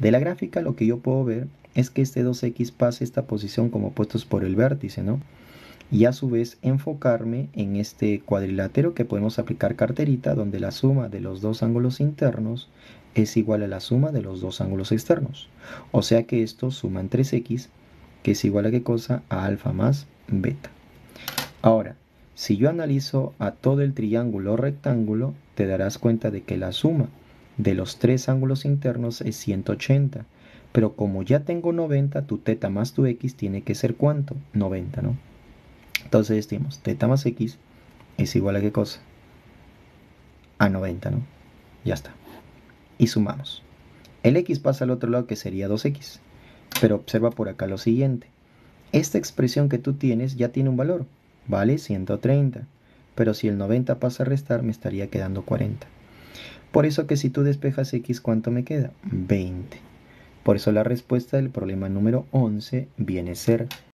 De la gráfica lo que yo puedo ver es que este 2x pasa esta posición como puestos por el vértice, ¿no? Y a su vez enfocarme en este cuadrilátero que podemos aplicar carterita donde la suma de los dos ángulos internos es igual a la suma de los dos ángulos externos. O sea que esto suma en 3x que es igual a qué cosa? A alfa más beta. Ahora, si yo analizo a todo el triángulo rectángulo, te darás cuenta de que la suma de los tres ángulos internos es 180. Pero como ya tengo 90, tu teta más tu x tiene que ser cuánto? 90, ¿no? Entonces decimos, teta más x es igual a qué cosa? A 90, ¿no? Ya está. Y sumamos. El x pasa al otro lado que sería 2x. Pero observa por acá lo siguiente. Esta expresión que tú tienes ya tiene un valor, ¿vale? 130. Pero si el 90 pasa a restar, me estaría quedando 40. Por eso que si tú despejas x, ¿cuánto me queda? 20. Por eso la respuesta del problema número 11 viene a ser